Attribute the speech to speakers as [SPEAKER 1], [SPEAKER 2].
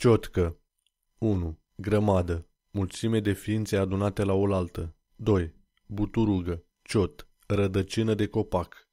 [SPEAKER 1] Ciotcă 1. Grămadă. Mulțime de ființe adunate la oaltă. 2. Buturugă. Ciot. Rădăcină de copac.